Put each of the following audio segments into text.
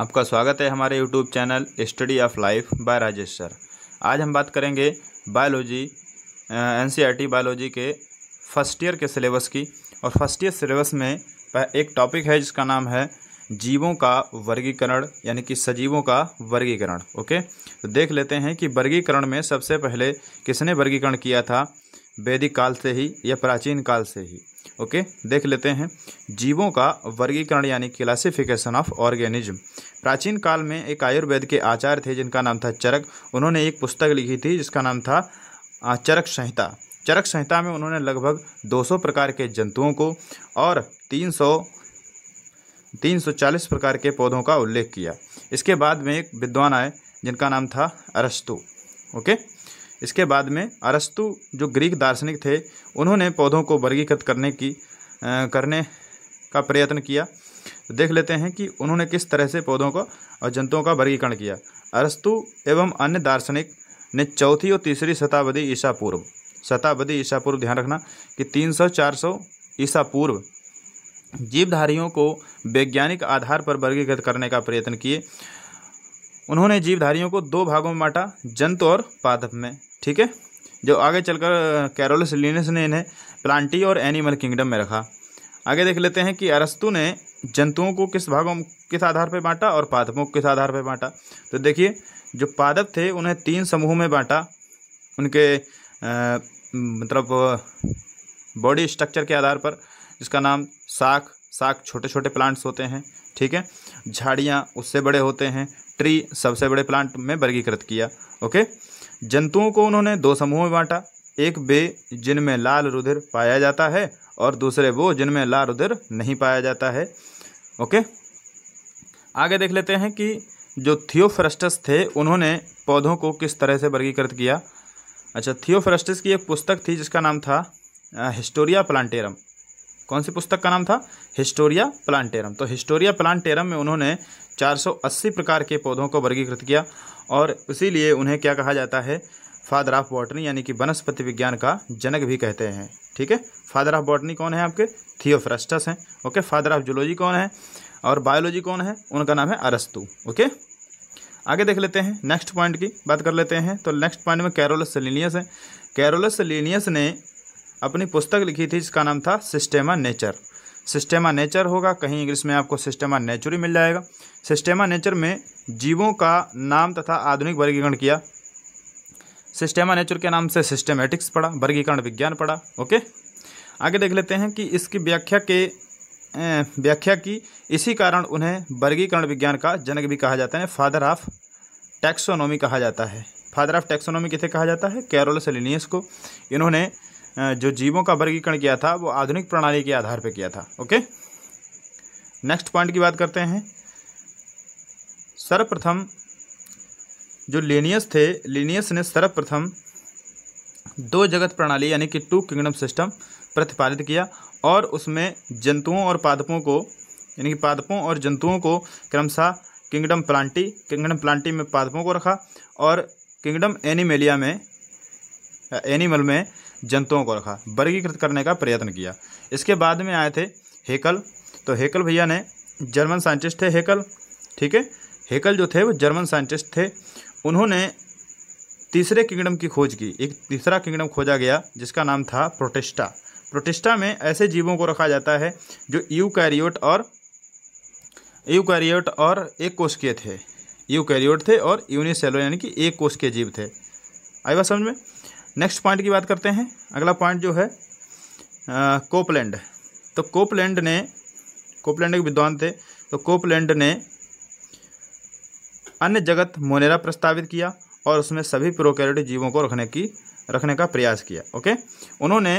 आपका स्वागत है हमारे YouTube channel study of life by Rajesh sir आज हम बात करेंगे बायोलॉजी एन बायोलॉजी के फर्स्ट ईयर के सिलेबस की और फर्स्ट ईयर सिलेबस में एक टॉपिक है जिसका नाम है जीवों का वर्गीकरण यानी कि सजीवों का वर्गीकरण ओके तो देख लेते हैं कि वर्गीकरण में सबसे पहले किसने वर्गीकरण किया था वैदिक काल से ही या प्राचीन काल से ही ओके देख लेते हैं जीवों का वर्गीकरण यानी क्लासिफिकेशन ऑफ ऑर्गेनिज्म प्राचीन काल में एक आयुर्वेद के आचार्य थे जिनका नाम था चरक उन्होंने एक पुस्तक लिखी थी जिसका नाम था चरक संहिता चरक संहिता में उन्होंने लगभग 200 प्रकार के जंतुओं को और 300 340 प्रकार के पौधों का उल्लेख किया इसके बाद में एक विद्वान आए जिनका नाम था अरस्तु ओके इसके बाद में अरस्तु जो ग्रीक दार्शनिक थे उन्होंने पौधों को वर्गीकृत करने की आ, करने का प्रयत्न किया देख लेते हैं कि उन्होंने किस तरह से पौधों को और जंतुओं का वर्गीकरण किया अरस्तु एवं अन्य दार्शनिक ने चौथी और तीसरी शताब्दी ईसा पूर्व शताब्दी ईसा पूर्व ध्यान रखना कि 300-400 ईसा पूर्व जीवधारियों को वैज्ञानिक आधार पर वर्गीकृत करने का प्रयत्न किए उन्होंने जीवधारियों को दो भागों में बांटा जंतु और पादप में ठीक है जो आगे चलकर कैरोलस लिनस ने इन्हें प्लांटी और एनिमल किंगडम में रखा आगे देख लेते हैं कि अरस्तु ने जंतुओं को किस भागों किस आधार पर बांटा और पादपों को किस आधार पर बांटा तो देखिए जो पादप थे उन्हें तीन समूह में बांटा उनके आ, मतलब बॉडी स्ट्रक्चर के आधार पर जिसका नाम साख साख छोटे छोटे प्लांट्स होते हैं ठीक है झाड़ियाँ उससे बड़े होते हैं ट्री सबसे बड़े प्लांट में वर्गीकृत किया ओके जंतुओं को उन्होंने दो समूहों में बांटा एक वे जिनमें लाल रुधिर पाया जाता है और दूसरे वो जिनमें लाल रुधिर नहीं पाया जाता है ओके आगे देख लेते हैं कि जो थियोफ्रस्टस थे उन्होंने पौधों को किस तरह से वर्गीकृत किया अच्छा थियोफ्रस्टस की एक पुस्तक थी जिसका नाम था हिस्टोरिया प्लांटेरम कौन सी पुस्तक का नाम था हिस्टोरिया प्लांटेरम तो हिस्टोरिया प्लांटेरम में उन्होंने 480 प्रकार के पौधों को वर्गीकृत किया और इसीलिए उन्हें क्या कहा जाता है फादर ऑफ बॉटनी यानी कि वनस्पति विज्ञान का जनक भी कहते हैं ठीक है फादर ऑफ बॉटनी कौन है आपके थियोफ्रस्टस हैं ओके फादर ऑफ जुलॉजी कौन है और बायोलॉजी कौन है उनका नाम है अरस्तु ओके आगे देख लेते हैं नेक्स्ट पॉइंट की बात कर लेते हैं तो नेक्स्ट पॉइंट में कैरोलस सेलिनियस है कैरोलस सेलिनियस ने अपनी पुस्तक लिखी थी जिसका नाम था सिस्टेमा नेचर सिस्टेमा नेचर होगा कहीं इंग्लिश में आपको सिस्टेमा नेचुर मिल जाएगा सिस्टेमा नेचर में जीवों का नाम तथा आधुनिक वर्गीकरण किया सिस्टेमा नेचर के नाम से सिस्टेमेटिक्स पढ़ा वर्गीकरण विज्ञान पढ़ा ओके आगे देख लेते हैं कि इसकी व्याख्या के व्याख्या की इसी कारण उन्हें वर्गीकरण विज्ञान का जनक भी कहा जाता है फादर ऑफ टैक्सोनॉमी कहा जाता है फादर ऑफ टैक्सोनॉमी किसे कहा जाता है कैरोलस लिनियस को इन्होंने जो जीवों का वर्गीकरण किया था वो आधुनिक प्रणाली के आधार पर किया था ओके नेक्स्ट पॉइंट की बात करते हैं सर्वप्रथम जो लेनियस थे लेनियस ने सर्वप्रथम दो जगत प्रणाली यानी कि टू किंगडम सिस्टम प्रतिपादित किया और उसमें जंतुओं और पादपों को यानी कि पादपों और जंतुओं को क्रमशः किंगडम प्लांटी किंगडम प्लांटी में पादपों को रखा और किंगडम एनिमेलिया में एनिमल में जंतुओं को रखा वर्गीकृत करने का प्रयत्न किया इसके बाद में आए थे हेकल तो हेकल भैया ने जर्मन साइंटिस्ट थे हेकल ठीक है हेकल जो थे वो जर्मन साइंटिस्ट थे उन्होंने तीसरे किंगडम की खोज की एक तीसरा किंगडम खोजा गया जिसका नाम था प्रोटेस्टा प्रोटेस्टा में ऐसे जीवों को रखा जाता है जो यूकैरियोट और यूकैरियोट और एक कोश के थे यूकैरियोट थे और यूनिसेलो यानी कि एक कोश के जीव थे आई बात समझ में नेक्स्ट पॉइंट की बात करते हैं अगला पॉइंट जो है कोपलैंड तो कोपलैंड ने कोपलैंड के विद्वान थे तो कोपलैंड ने अन्य जगत मोनेरा प्रस्तावित किया और उसमें सभी प्रोकैरियोटिक जीवों को रखने की रखने का प्रयास किया ओके उन्होंने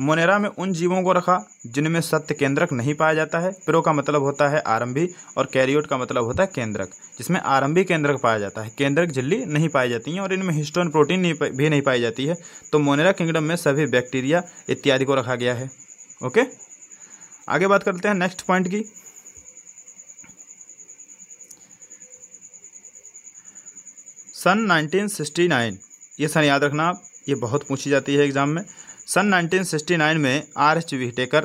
मोनेरा में उन जीवों को रखा जिनमें सत्य केंद्रक नहीं पाया जाता है प्रो का मतलब होता है आरंभी और कैरियोट का मतलब होता है केंद्रक जिसमें आरंभी केंद्रक पाया जाता है केंद्रक झिल्ली नहीं पाई जाती है और इनमें हिस्टोन प्रोटीन नहीं भी नहीं पाई जाती है तो मोनेरा किंगडम में सभी बैक्टीरिया इत्यादि को रखा गया है ओके आगे बात करते हैं नेक्स्ट पॉइंट की सन 1969 ये सन याद रखना आप ये बहुत पूछी जाती है एग्ज़ाम में सन 1969 में आर एच विहटेकर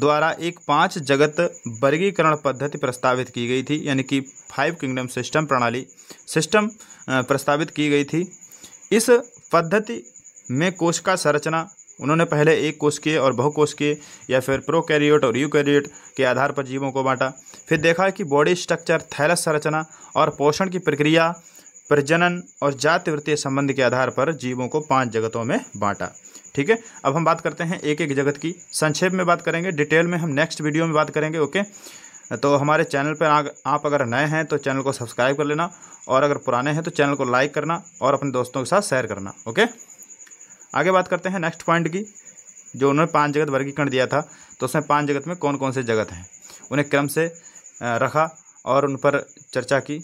द्वारा एक पांच जगत वर्गीकरण पद्धति प्रस्तावित की गई थी यानी कि फाइव किंगडम सिस्टम प्रणाली सिस्टम प्रस्तावित की गई थी इस पद्धति में कोश का संरचना उन्होंने पहले एक कोश किए और बहु कोश किए या फिर प्रोकैरियोट और यूकैरियोट के आधार पर जीवों को बांटा फिर देखा कि बॉडी स्ट्रक्चर थैलस संरचना और पोषण की प्रक्रिया प्रजनन और जातिवृत्तीय संबंध के आधार पर जीवों को पांच जगतों में बांटा ठीक है अब हम बात करते हैं एक एक जगत की संक्षेप में बात करेंगे डिटेल में हम नेक्स्ट वीडियो में बात करेंगे ओके तो हमारे चैनल पर आप अगर नए हैं तो चैनल को सब्सक्राइब कर लेना और अगर पुराने हैं तो चैनल को लाइक करना और अपने दोस्तों के साथ शेयर करना ओके आगे बात करते हैं नेक्स्ट पॉइंट की जो उन्होंने पांच जगत वर्गीकरण दिया था तो उसमें पांच जगत में कौन कौन से जगत हैं उन्हें क्रम से रखा और उन पर चर्चा की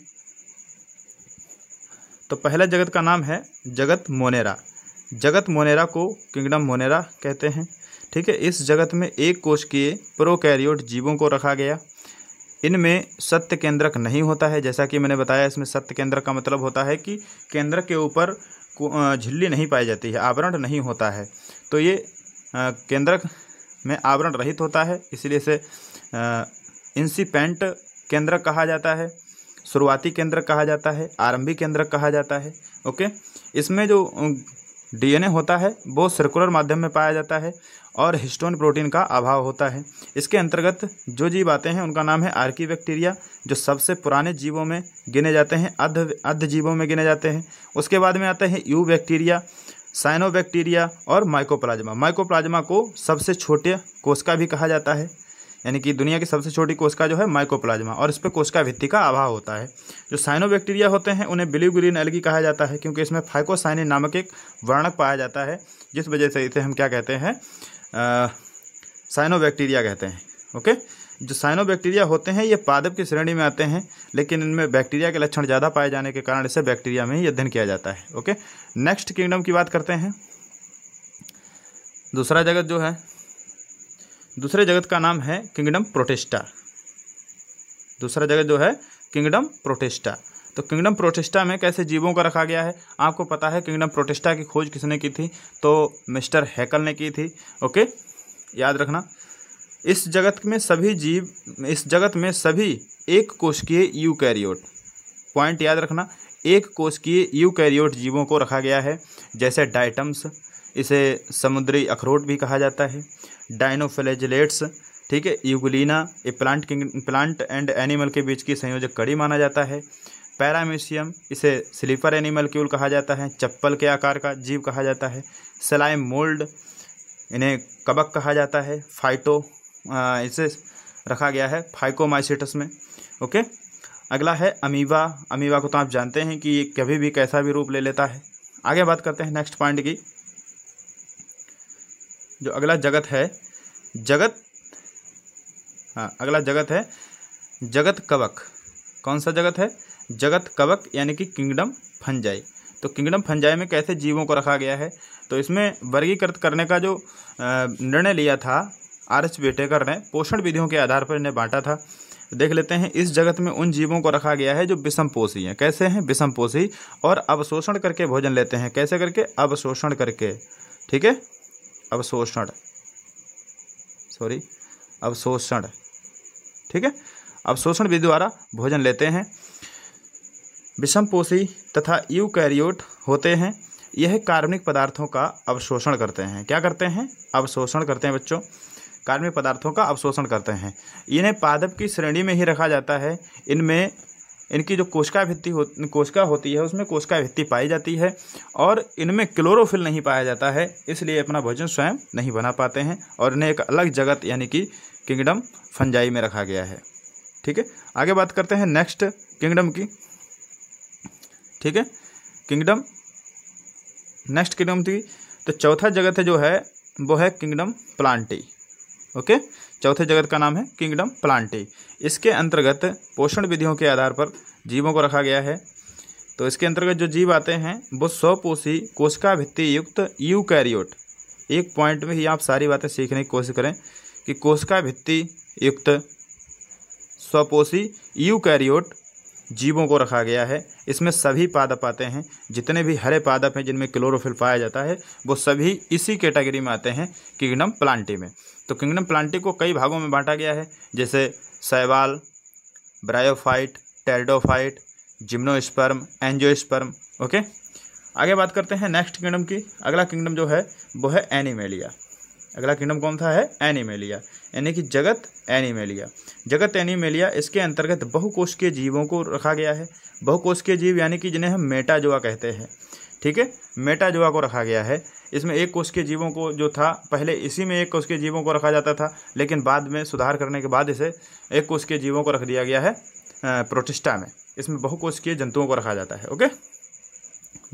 तो पहला जगत का नाम है जगत मोनेरा जगत मोनेरा को किंगडम मोनेरा कहते हैं ठीक है इस जगत में एक कोश के प्रोकैरियोट जीवों को रखा गया इनमें सत्य केंद्रक नहीं होता है जैसा कि मैंने बताया इसमें सत्य केंद्रक का मतलब होता है कि केंद्र के ऊपर झिल्ली नहीं पाई जाती है आवरण नहीं होता है तो ये केंद्रक में आवरण रहित होता है इसलिए इसे इंसीपेंट केंद्र कहा जाता है शुरुआती केंद्र कहा जाता है आरंभिक केंद्र कहा जाता है ओके इसमें जो डीएनए होता है वो सर्कुलर माध्यम में पाया जाता है और हिस्टोन प्रोटीन का अभाव होता है इसके अंतर्गत जो जीव आते हैं उनका नाम है आर्की बैक्टीरिया जो सबसे पुराने जीवों में गिने जाते हैं अध अध जीवों में गिने जाते हैं उसके बाद में आते हैं यू बैक्टीरिया साइनोबैक्टीरिया और माइकोप्लाज्मा माइकोप्लाज्मा को सबसे छोटे कोशिका भी कहा जाता है यानी कि दुनिया की सबसे छोटी कोशिका जो है माइकोप्लाज्मा और इस पर कोशिका भित्ति का अभाव होता है जो साइनोबैक्टीरिया होते हैं उन्हें ब्लू ग्रीन एलगी कहा जाता है क्योंकि इसमें फाइकोसाइनिन नामक एक वर्णक पाया जाता है जिस वजह से इसे हम क्या कहते हैं साइनोबैक्टीरिया कहते हैं ओके जो साइनोबैक्टीरिया होते हैं ये पादप की श्रेणी में आते हैं लेकिन इनमें बैक्टीरिया के लक्षण ज़्यादा पाए जाने के कारण इसे बैक्टीरिया में ही अध्ययन किया जाता है ओके नेक्स्ट किंगडम की बात करते हैं दूसरा जगत जो है दूसरे जगत का नाम है किंगडम प्रोटेस्टा दूसरा जगत जो है किंगडम प्रोटेस्टा तो किंगडम प्रोटेस्टा में कैसे जीवों का रखा गया है आपको पता है किंगडम प्रोटेस्टा की खोज किसने की थी तो मिस्टर हैकल ने की थी ओके याद रखना इस जगत में सभी जीव इस जगत में सभी एक यू यूकैरियोट पॉइंट याद रखना एक यू यूकैरियोट जीवों को रखा गया है जैसे डाइटम्स इसे समुद्री अखरोट भी कहा जाता है डायनोफेलेजलेट्स ठीक है यूगुलना ये plant king plant and animal के बीच की संयोजक कड़ी माना जाता है पैरामीशियम इसे स्लीपर एनिमल क्यूल कहा जाता है चप्पल के आकार का जीव कहा जाता है सलाइम मोल्ड इन्हें कबक कहा जाता है फाइटो आ, इसे रखा गया है फाइकोमाइसिटस में ओके अगला है अमीबा अमीबा को तो आप जानते हैं कि ये कभी भी कैसा भी रूप ले लेता है आगे बात करते हैं नेक्स्ट पॉइंट की जो अगला जगत है जगत हाँ अगला जगत है जगत कवक कौन सा जगत है जगत कवक यानी कि किंगडम फंजाई तो किंगडम फंजाई में कैसे जीवों को रखा गया है तो इसमें वर्गीकृत करने का जो निर्णय लिया था आर एच बेटेकर ने पोषण विधियों के आधार पर इन्हें बांटा था देख लेते हैं इस जगत में उन जीवों को रखा गया है जो विषम पोषी हैं कैसे हैं विषम पोषी और अवशोषण करके भोजन लेते हैं कैसे करके अवशोषण करके ठीक है अवशोषण सॉरी अवशोषण ठीक है अवशोषण विधि द्वारा भोजन लेते हैं विषमपोषी तथा यूकैरियोट होते हैं यह कार्बनिक पदार्थों का अवशोषण करते हैं क्या करते हैं अवशोषण करते हैं बच्चों कार्बनिक पदार्थों का अवशोषण करते हैं इन्हें पादप की श्रेणी में ही रखा जाता है इनमें इनकी जो कोशिका भित्ति हो कोशिका होती है उसमें कोशिका भित्ति पाई जाती है और इनमें क्लोरोफिल नहीं पाया जाता है इसलिए अपना भोजन स्वयं नहीं बना पाते हैं और इन्हें एक अलग जगत यानी कि किंगडम फंजाई में रखा गया है ठीक है आगे बात करते हैं नेक्स्ट किंगडम की ठीक है किंगडम नेक्स्ट किंगडम थी तो चौथा जगत है जो है वो है किंगडम प्लांटी ओके चौथे जगत का नाम है किंगडम प्लांटी इसके अंतर्गत पोषण विधियों के आधार पर जीवों को रखा गया है तो इसके अंतर्गत जो जीव आते हैं वो स्वपोषी कोशिका भित्ति युक्त यूकैरियोट एक पॉइंट में ही आप सारी बातें सीखने की कोशिश करें कि कोशिका भित्ति युक्त स्वपोषी यूकैरियोट जीवों को रखा गया है इसमें सभी पादप आते हैं जितने भी हरे पादप हैं जिनमें क्लोरोफिल पाया जाता है वो सभी इसी कैटेगरी में आते हैं किंगडम प्लांटी में तो किंगडम प्लांटी को कई भागों में बांटा गया है जैसे सैवाल bryophyte pteridophyte gymnosperm angiosperm okay आगे बात करते हैं नेक्स्ट किंगडम की अगला किंगडम जो है वो है एनिमेलिया अगला किंगडम कौन सा है एनिमेलिया यानी कि जगत एनिमेलिया जगत एनिमेलिया इसके अंतर्गत बहुकोश के जीवों को रखा गया है बहुकोश के जीव यानी कि जिन्हें हम मेटाजोआ कहते हैं ठीक है मेटाजोआ को रखा गया है इसमें एक कोश के जीवों को जो था पहले इसी में एक कोश के जीवों को रखा जाता था लेकिन बाद में सुधार करने के बाद इसे एक कोश के जीवों को रख दिया गया है प्रोटिस्टा में इसमें बहुकोशीय जंतुओं को रखा जाता है ओके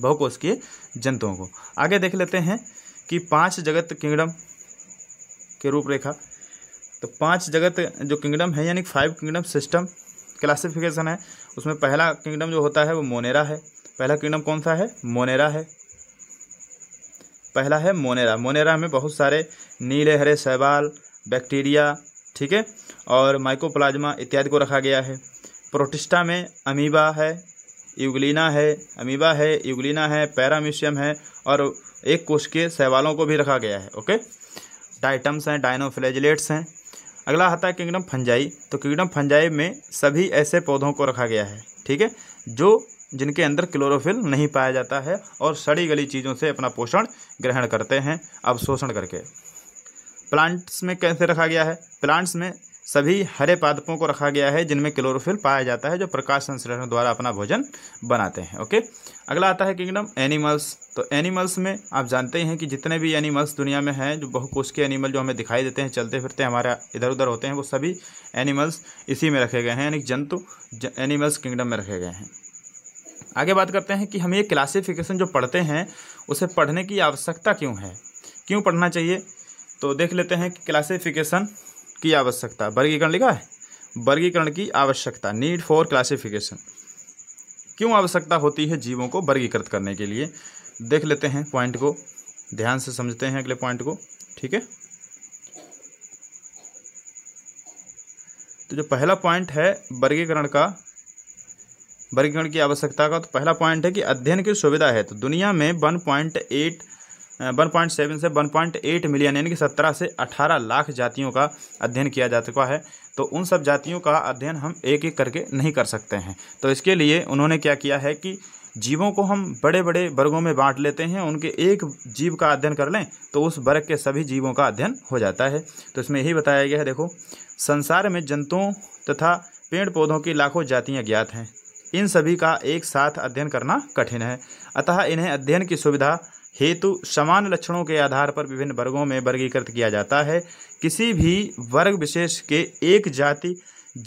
बहुकोशीय जंतुओं को आगे देख लेते हैं कि पांच जगत किंगडम के रूपरेखा तो पांच जगत जो किंगडम है यानी फाइव किंगडम सिस्टम क्लासिफिकेशन है उसमें पहला किंगडम जो होता है वो मोनेरा है पहला किंगडम कौन सा है मोनेरा है पहला है मोनेरा मोनेरा में बहुत सारे नीले हरे शैवाल बैक्टीरिया ठीक है और माइकोप्लाज्मा इत्यादि को रखा गया है प्रोटिस्टा में अमीबा है यूगलिना है अमीबा है यूगलिना है पैरामीशियम है और एक कोश के शैवालों को भी रखा गया है ओके टाइटम्स हैं डायनोफ्लेजलेट्स हैं अगला आता है किंगडम फंजाई तो किंगडम फंजाई में सभी ऐसे पौधों को रखा गया है ठीक है जो जिनके अंदर क्लोरोफिल नहीं पाया जाता है और सड़ी गली चीज़ों से अपना पोषण ग्रहण करते हैं अवशोषण करके प्लांट्स में कैसे रखा गया है प्लांट्स में सभी हरे पादपों को रखा गया है जिनमें क्लोरोफिल पाया जाता है जो प्रकाश संश्लेषण द्वारा अपना भोजन बनाते हैं ओके अगला आता है किंगडम एनिमल्स तो एनिमल्स में आप जानते हैं कि जितने भी एनिमल्स दुनिया में हैं जो बहुकोश के एनिमल जो हमें दिखाई देते हैं चलते फिरते हमारे इधर उधर होते हैं वो सभी एनिमल्स इसी में रखे गए हैं यानी जंतु ज, एनिमल्स किंगडम में रखे गए हैं आगे बात करते हैं कि हम ये क्लासिफिकेशन जो पढ़ते हैं उसे पढ़ने की आवश्यकता क्यों है क्यों पढ़ना चाहिए तो देख लेते हैं कि क्लासिफिकेशन की आवश्यकता वर्गीकरण लिखा है वर्गीकरण की आवश्यकता नीड फॉर क्लासिफिकेशन क्यों आवश्यकता होती है जीवों को वर्गीकृत करने के लिए देख लेते हैं पॉइंट को ध्यान से समझते हैं अगले पॉइंट को ठीक है तो जो पहला पॉइंट है वर्गीकरण का वर्गीकरण की आवश्यकता का तो पहला पॉइंट है कि अध्ययन की सुविधा है तो दुनिया में वन पॉइंट एट 1.7 से 1.8 मिलियन यानी कि 17 से 18 लाख जातियों का अध्ययन किया जा चुका है तो उन सब जातियों का अध्ययन हम एक एक करके नहीं कर सकते हैं तो इसके लिए उन्होंने क्या किया है कि जीवों को हम बड़े बड़े वर्गों में बांट लेते हैं उनके एक जीव का अध्ययन कर लें तो उस वर्ग के सभी जीवों का अध्ययन हो जाता है तो इसमें यही बताया गया है देखो संसार में जंतुओं तथा पेड़ पौधों की लाखों जातियाँ ज्ञात हैं इन सभी का एक साथ अध्ययन करना कठिन है अतः इन्हें अध्ययन की सुविधा हेतु समान लक्षणों के आधार पर विभिन्न वर्गों में वर्गीकृत किया जाता है किसी भी वर्ग विशेष के एक जाति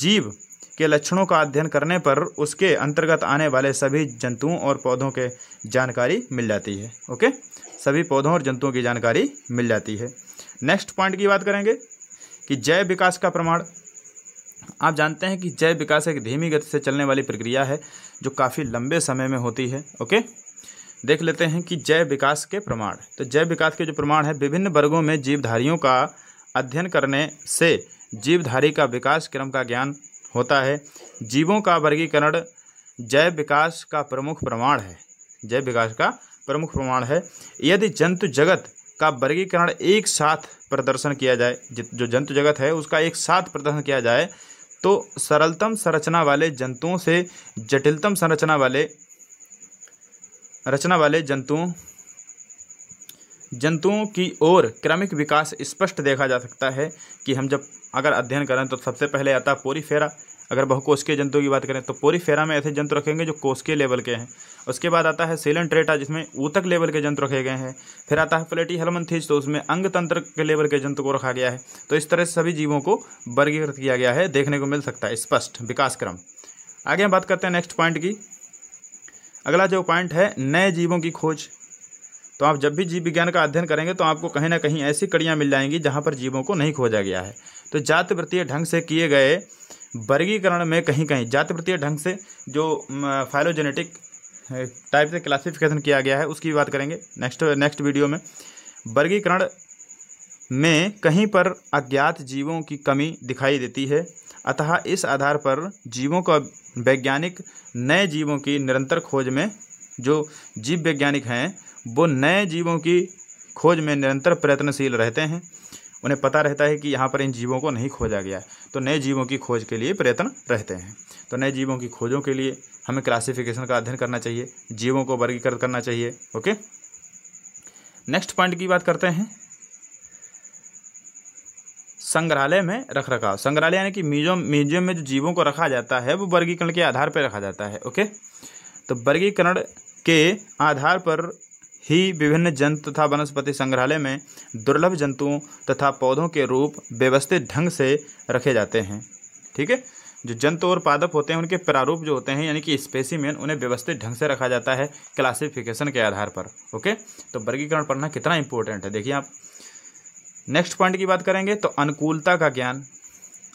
जीव के लक्षणों का अध्ययन करने पर उसके अंतर्गत आने वाले सभी जंतुओं और पौधों के जानकारी मिल जाती है ओके सभी पौधों और जंतुओं की जानकारी मिल जाती है नेक्स्ट पॉइंट की बात करेंगे कि जैव विकास का प्रमाण आप जानते हैं कि जैव विकास एक धीमी गति से चलने वाली प्रक्रिया है जो काफ़ी लंबे समय में होती है ओके देख लेते हैं कि जैव विकास के प्रमाण तो जैव विकास के जो प्रमाण है विभिन्न वर्गों में जीवधारियों का अध्ययन करने से जीवधारी का विकास क्रम का ज्ञान होता है जीवों का वर्गीकरण जैव विकास का प्रमुख प्रमाण है जैव विकास का प्रमुख प्रमाण है यदि जंतु जगत का वर्गीकरण एक साथ प्रदर्शन किया जाए जो जंतु जगत है उसका एक साथ प्रदर्शन किया जाए तो सरलतम संरचना वाले जंतुओं से जटिलतम संरचना वाले रचना वाले जंतुओं जंतुओं की ओर क्रमिक विकास स्पष्ट देखा जा सकता है कि हम जब अगर अध्ययन करें तो सबसे पहले आता है पोरी फेरा अगर बहुकोशिकीय जंतुओं की बात करें तो पोरी फेरा में ऐसे जंतु रखेंगे जो कोशकीय लेवल के हैं उसके बाद आता है सेलन ट्रेटा जिसमें ऊतक लेवल के जंतु रखे गए हैं फिर आता है प्लेटी थीज तो उसमें अंग तंत्र के लेवल के जंतु को रखा गया है तो इस तरह से सभी जीवों को वर्गीकृत किया गया है देखने को मिल सकता है स्पष्ट विकास क्रम आगे हम बात करते हैं नेक्स्ट पॉइंट की अगला जो पॉइंट है नए जीवों की खोज तो आप जब भी जीव विज्ञान का अध्ययन करेंगे तो आपको कहीं ना कहीं ऐसी कड़ियाँ मिल जाएंगी जहाँ पर जीवों को नहीं खोजा गया है तो जातवृत्तीय ढंग से किए गए वर्गीकरण में कहीं कहीं जातवृत्तीय ढंग से जो फाइलोजेनेटिक टाइप से क्लासिफिकेशन किया गया है उसकी बात करेंगे नेक्स्ट नेक्स्ट वीडियो में वर्गीकरण में कहीं पर अज्ञात जीवों की कमी दिखाई देती है अतः इस आधार पर जीवों का वैज्ञानिक नए जीवों की निरंतर खोज में जो जीव वैज्ञानिक हैं वो नए जीवों की खोज में निरंतर प्रयत्नशील रहते हैं उन्हें पता रहता है कि यहाँ पर इन जीवों को नहीं खोजा गया तो नए जीवों की खोज के लिए प्रयत्न रहते हैं तो नए जीवों की खोजों के लिए हमें क्लासिफिकेशन का अध्ययन करना चाहिए जीवों को वर्गीकृत करना चाहिए ओके नेक्स्ट पॉइंट की बात करते हैं संग्रहालय में रख रखाव संग्रहालय यानी कि म्यूजियम म्यूजियम में जो जीवों को रखा जाता है वो वर्गीकरण के आधार पर रखा जाता है ओके तो वर्गीकरण के आधार पर ही विभिन्न जंतु तथा वनस्पति संग्रहालय में दुर्लभ जंतुओं तथा पौधों के रूप व्यवस्थित ढंग से रखे जाते हैं ठीक है जो जंतु और पादप होते हैं उनके प्रारूप जो होते हैं यानी कि स्पेसीमेन उन्हें व्यवस्थित ढंग से रखा जाता है क्लासिफिकेशन के आधार पर ओके तो वर्गीकरण पढ़ना कितना इंपॉर्टेंट है देखिए आप नेक्स्ट पॉइंट की बात करेंगे तो अनुकूलता का ज्ञान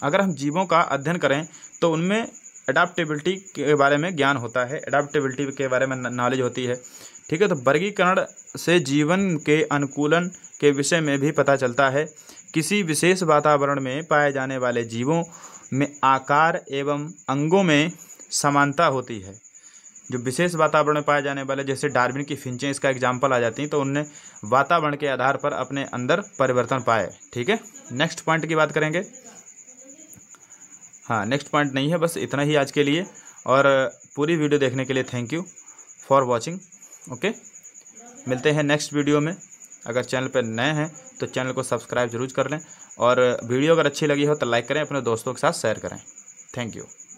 अगर हम जीवों का अध्ययन करें तो उनमें अडाप्टेबिलिटी के बारे में ज्ञान होता है अडाप्टेबिलिटी के बारे में नॉलेज होती है ठीक है तो वर्गीकरण से जीवन के अनुकूलन के विषय में भी पता चलता है किसी विशेष वातावरण में पाए जाने वाले जीवों में आकार एवं अंगों में समानता होती है जो विशेष वातावरण में पाए जाने वाले जैसे डार्विन की फिंचें इसका एग्जाम्पल आ जाती हैं तो उनने वातावरण के आधार पर अपने अंदर परिवर्तन पाए ठीक है नेक्स्ट पॉइंट की बात करेंगे हाँ नेक्स्ट पॉइंट नहीं है बस इतना ही आज के लिए और पूरी वीडियो देखने के लिए thank you for watching okay मिलते हैं नेक्स्ट वीडियो में अगर चैनल पर नए हैं तो चैनल को सब्सक्राइब जरूर कर लें और वीडियो अगर अच्छी लगी हो तो लाइक करें अपने दोस्तों के साथ शेयर करें थैंक यू